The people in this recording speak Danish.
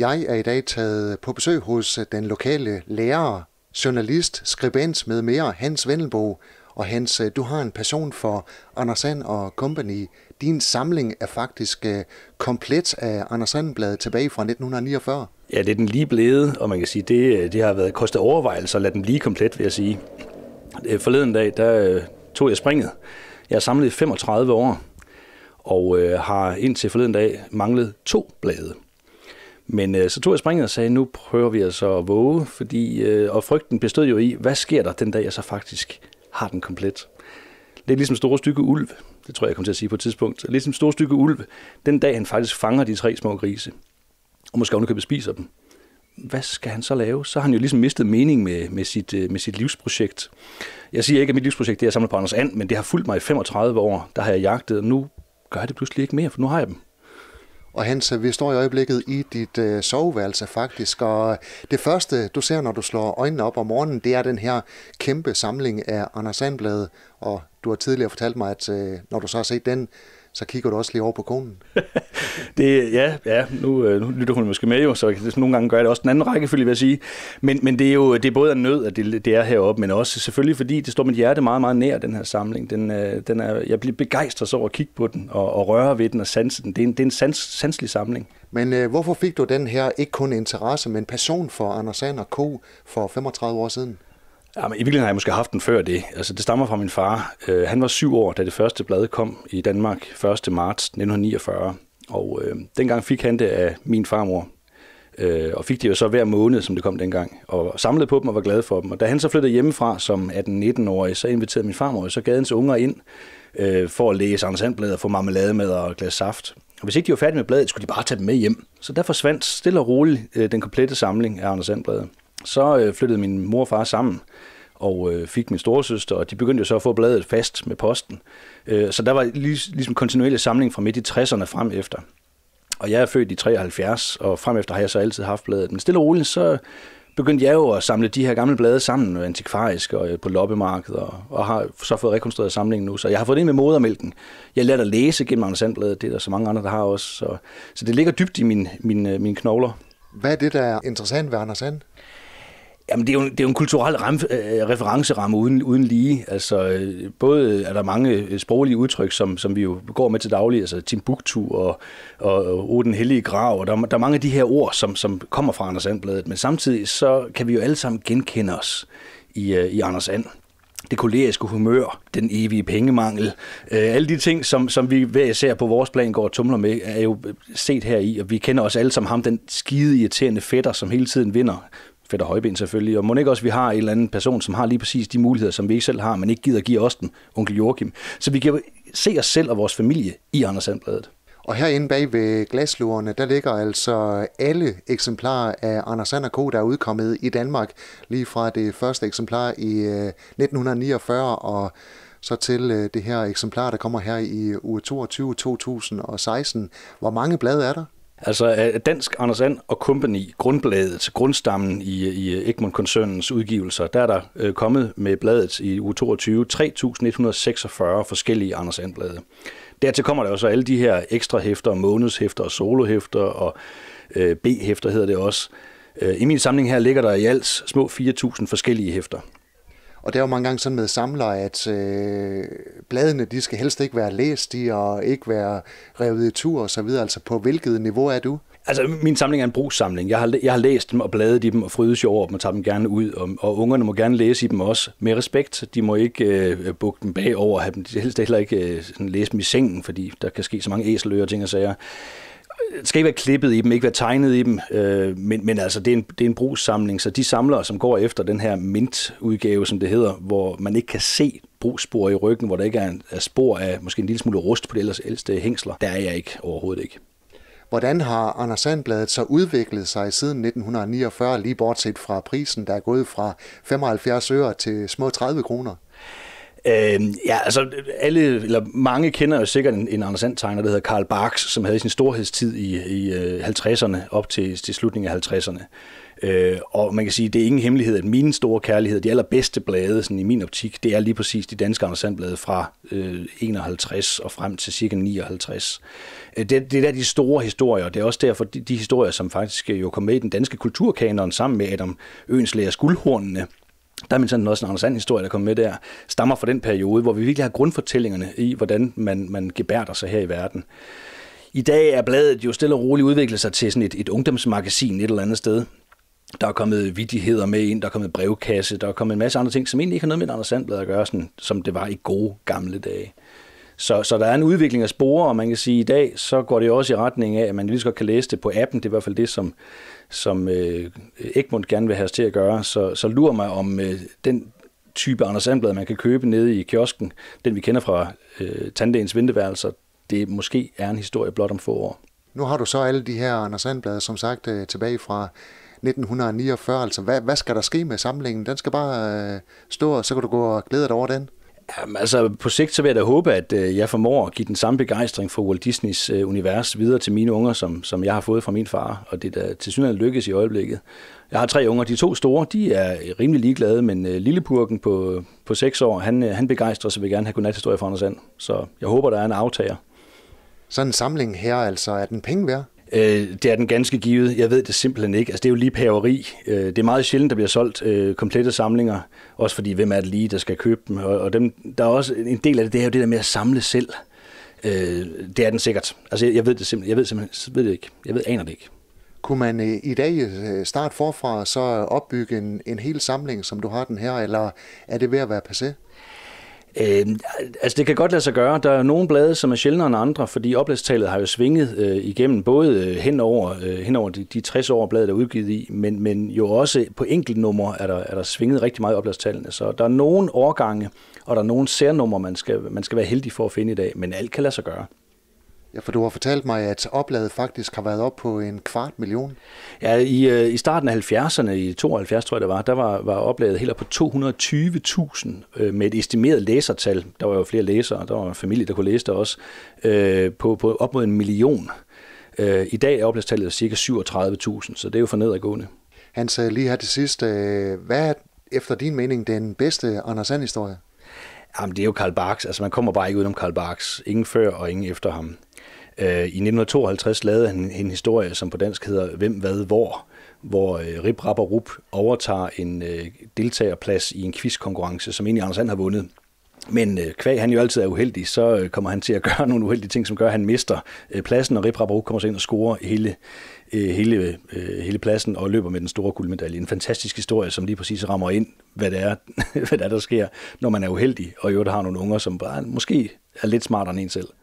Jeg er i dag taget på besøg hos øh, den lokale lærer, journalist, skribent med mere, Hans Vendelbo. Og Hans, øh, du har en passion for Andersen og Company. Din samling er faktisk øh, komplet af Andersen-bladet tilbage fra 1949. Ja, det er den lige blevet, og man kan sige, det, det har været kostet overvejelser at lade den lige komplet, vil jeg sige. Forleden dag, der tog jeg springet. Jeg har samlet 35 år, og øh, har indtil forleden dag manglet to blade. Men øh, så tog jeg springet og sagde, nu prøver vi altså at våge, fordi, øh, og frygten bestod jo i, hvad sker der den dag, jeg så faktisk har den komplet? Det er ligesom store stykke ulv, det tror jeg, jeg kommer til at sige på et tidspunkt. Ligesom store stykke ulv, den dag han faktisk fanger de tre små grise, og måske kan spiser dem, hvad skal han så lave? Så har han jo ligesom mistet mening med, med, sit, øh, med sit livsprojekt. Jeg siger ikke, at mit livsprojekt det er at samle på Anders And, men det har fulgt mig i 35 år. Der har jeg jagtet, og nu gør jeg det pludselig ikke mere, for nu har jeg dem. Og Hans, vi står i øjeblikket i dit øh, soveværelse faktisk, og øh, det første, du ser, når du slår øjnene op om morgenen, det er den her kæmpe samling af Anders Sandblad, og du har tidligere fortalt mig, at øh, når du så har set den, så kigger du også lige over på konen. det, ja, ja nu, øh, nu, lytter hun måske med jo, så nogle gange gør jeg det også den anden rækkefølge, vil jeg sige. Men, men det er jo det er både en nød, at det, det, er heroppe, men også selvfølgelig, fordi det står mit hjerte meget, meget nær, den her samling. Den, øh, den er, jeg bliver begejstret over at kigge på den, og, og røre ved den og sanse den. Det er en, det er en sans, sanselig samling. Men øh, hvorfor fik du den her, ikke kun interesse, men passion for Anders Sand og Co. for 35 år siden? Ja, men I virkeligheden har jeg måske haft den før det. Altså, det stammer fra min far. Øh, han var syv år, da det første blad kom i Danmark 1. marts 1949. Og øh, dengang fik han det af min farmor. Øh, og fik det jo så hver måned, som det kom dengang. Og samlede på dem og var glad for dem. Og da han så flyttede hjemmefra som 18-19-årig, så inviterede min farmor så gadens unger ind øh, for at læse Anders Sandblad og få marmelade med og glas saft. Og hvis ikke de var færdige med bladet, skulle de bare tage dem med hjem. Så der forsvandt stille og roligt øh, den komplette samling af Anders Sandbladet så øh, flyttede min mor og far sammen og øh, fik min storesøster, og de begyndte jo så at få bladet fast med posten. Øh, så der var lig, ligesom kontinuerlig samling fra midt i 60'erne frem efter. Og jeg er født i 73, og frem efter har jeg så altid haft bladet. Men stille og roligt, så begyndte jeg jo at samle de her gamle blade sammen antikvarisk og øh, på loppemarkedet, og, og har så fået rekonstrueret samlingen nu. Så jeg har fået det med modermælken. Jeg lærte at læse gennem Anders Sandbladet, det er der så mange andre, der har også. Så, så det ligger dybt i min, min, øh, mine knogler. Hvad er det, der er interessant ved Anders Sand? Jamen, det er jo, det er jo en kulturel ram, øh, referenceramme uden, uden lige. Altså, både er der mange øh, sproglige udtryk, som, som vi jo går med til daglig, altså Timbuktu og, og, og den hellige grav, og der, der er mange af de her ord, som, som kommer fra Anders Andbladet, men samtidig så kan vi jo alle sammen genkende os i, øh, i Anders And det koleriske humør, den evige pengemangel, øh, alle de ting, som, som vi hver især på vores plan går og tumler med, er jo set her i, og vi kender også alle som ham, den skide irriterende fætter, som hele tiden vinder Fætter Højben selvfølgelig, og må ikke også, at vi har en eller anden person, som har lige præcis de muligheder, som vi ikke selv har, men ikke gider give os den, onkel Joachim. Så vi kan se os selv og vores familie i Anders Sandbladet. Og herinde bag ved glaslurene, der ligger altså alle eksemplarer af Anders Sand Co., der er udkommet i Danmark, lige fra det første eksemplar i 1949 øh, og så til øh, det her eksemplar, der kommer her i uge 22 2016. Hvor mange blade er der? Altså øh, dansk Anders and og Company, grundbladet, grundstammen i, i Egmont-koncernens udgivelser, der er der øh, kommet med bladet i u 22 3.146 forskellige Anders and blade Dertil kommer der også alle de her ekstra hæfter, månedshæfter og solohæfter og øh, B-hæfter hedder det også. Øh, I min samling her ligger der i alt små 4.000 forskellige hæfter. Og det er jo mange gange sådan med samler, at øh, bladene de skal helst ikke være læst i og ikke være revet i tur og så videre. Altså på hvilket niveau er du? Altså, min samling er en brugssamling. Jeg har, jeg har læst dem og bladet i dem og frydes over dem og tager dem gerne ud. Og, og ungerne må gerne læse i dem også med respekt. De må ikke øh, bukke dem bagover og have dem. De helst heller ikke øh, sådan, læse dem i sengen, fordi der kan ske så mange æseløer og ting og sager skal ikke være klippet i dem, ikke være tegnet i dem, øh, men, men altså, det er, en, det er en brugssamling, så de samlere, som går efter den her mint-udgave, som det hedder, hvor man ikke kan se brugsspor i ryggen, hvor der ikke er, en, er spor af måske en lille smule rust på de ellers ældste hængsler, der er jeg ikke overhovedet ikke. Hvordan har Anders Sandbladet så udviklet sig siden 1949, lige bortset fra prisen, der er gået fra 75 øre til små 30 kroner? Øh, ja, altså alle, eller mange kender jo sikkert en, en Anders tegner der hedder Karl Barks, som havde sin storhedstid i, i 50'erne, øh, op til, til slutningen af 50'erne. Øh, og man kan sige, det er ingen hemmelighed, at min store kærlighed, de allerbedste blade sådan i min optik, det er lige præcis de danske Anders fra øh, 51 og frem til cirka 59. Øh, det, det er der de store historier, og det er også derfor de, de historier, som faktisk øh, jo kom med i den danske kulturkanon sammen med Adam Øenslæger Skuldhornene, der er sådan også en Anders Sand-historie, der kom med der, stammer fra den periode, hvor vi virkelig har grundfortællingerne i, hvordan man, man gebærter sig her i verden. I dag er bladet jo stille og roligt udviklet sig til sådan et, et ungdomsmagasin et eller andet sted. Der er kommet vidigheder med ind, der er kommet brevkasse, der er kommet en masse andre ting, som egentlig ikke har noget med et Anders Sandblad at gøre, sådan, som det var i gode gamle dage. Så, så der er en udvikling af spore, og man kan sige, at i dag så går det også i retning af, at man lige så godt kan læse det på appen. Det er i hvert fald det, som, som øh, Egmont gerne vil have os til at gøre. Så, så lurer mig, om øh, den type Anders Sandblad, man kan købe nede i kiosken, den vi kender fra øh, Tandlægens venteværelser, det måske er en historie blot om få år. Nu har du så alle de her Anders Sandblad, som sagt, øh, tilbage fra 1949. Altså, hvad, hvad skal der ske med samlingen? Den skal bare øh, stå, og så kan du gå og glæde dig over den. Jamen, altså, på sigt så vil jeg da håbe, at øh, jeg formår at give den samme begejstring for Walt Disneys øh, univers videre til mine unger, som, som jeg har fået fra min far, og det der til synes lykkes i øjeblikket. Jeg har tre unger, de to store, de er rimelig ligeglade, men øh, lillepurken på, på seks år, han, øh, han begejstrer sig vil gerne have godnathistorie fra Anders And, så jeg håber, der er en aftager. Sådan en samling her, altså, er den penge værd? Øh, det er den ganske givet. Jeg ved det simpelthen ikke. Altså, det er jo lige pæveri. Øh, det er meget sjældent, der bliver solgt øh, komplette samlinger. Også fordi, hvem er det lige, der skal købe dem? Og, og dem, der er også en del af det, det er jo det der med at samle selv. Øh, det er den sikkert. Altså, jeg, jeg ved det simpelthen. Jeg ved, simpelthen, ved det ikke. Jeg ved, aner det ikke. Kunne man øh, i dag øh, starte forfra og så opbygge en, en hel samling, som du har den her, eller er det ved at være passé? Øh, altså det kan godt lade sig gøre. Der er nogle blade, som er sjældnere end andre, fordi oplagstallet har jo svinget øh, igennem både øh, hen over, øh, hen over de, de 60 år, bladet er udgivet i, men, men jo også på nummer er der, er der svinget rigtig meget i oplagstallene. Så der er nogle årgange, og der er nogle særnummer, man skal, man skal være heldig for at finde i dag, men alt kan lade sig gøre. Ja, for du har fortalt mig, at oplaget faktisk har været op på en kvart million. Ja, i, øh, i starten af 70'erne, i 72 tror jeg det var, der var, var oplaget helt op på 220.000 øh, med et estimeret læsertal. Der var jo flere læsere, der var en familie, der kunne læse det også, øh, på, på op mod en million. I dag er oplagstallet cirka 37.000, så det er jo for nedadgående. Han sagde lige her til sidst, hvad er efter din mening den bedste Anders Sand-historie? Jamen, det er jo Karl Barks. Altså, man kommer bare ikke udenom Karl Barks. Ingen før og ingen efter ham. Øh, I 1952 lavede han en historie, som på dansk hedder Hvem, hvad, hvor, hvor øh, Rip Rapper Rup overtager en øh, deltagerplads i en quizkonkurrence, som egentlig Anders Sand har vundet. Men øh, kvæg han jo altid er uheldig, så øh, kommer han til at gøre nogle uheldige ting, som gør, at han mister øh, pladsen, og Rip Rapper Rup kommer så ind og scorer hele, øh, hele, øh, hele pladsen og løber med den store guldmedalje. En fantastisk historie, som lige præcis rammer ind, hvad det er, hvad det er der sker, når man er uheldig, og i øvrigt har nogle unger, som bare måske er lidt smartere end en selv.